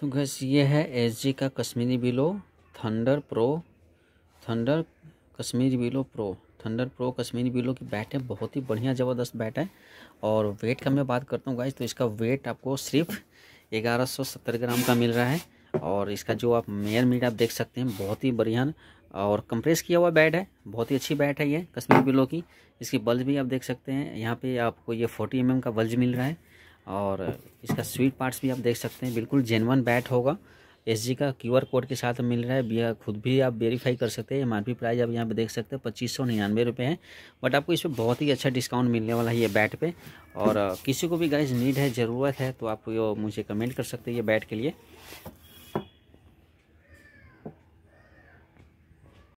तो गैस ये है एस जी का Kashmiri willow thunder pro thunder Kashmiri willow pro thunder pro Kashmiri willow की बैट है बहुत ही बढ़िया ज़बरदस्त बैट है और वेट का मैं बात करता हूँ गाइज तो इसका वेट आपको सिर्फ ग्यारह सौ सत्तर ग्राम का मिल रहा है और इसका जो आप मेयर मीट आप देख सकते हैं बहुत ही बढ़िया और कंप्रेस किया हुआ बैट है बहुत ही अच्छी बैट है ये कश्मीर बिलो की इसकी बल्ज भी आप देख सकते हैं यहाँ पे आपको ये 40 एम mm का बल्ज मिल रहा है और इसका स्वीट पार्ट्स भी आप देख सकते हैं बिल्कुल जेनवन बैट होगा एस जी का क्यू आर कोड के साथ मिल रहा है खुद भी आप वेरीफाई कर सकते हैं एम आर पी प्राइस आप यहाँ पे देख सकते हैं पच्चीस सौ निन्यानवे रुपये है बट आपको इस पर बहुत ही अच्छा डिस्काउंट मिलने वाला है ये बैट पे और किसी को भी गाइज नीड है ज़रूरत है तो आप ये मुझे कमेंट कर सकते हैं ये बैट के लिए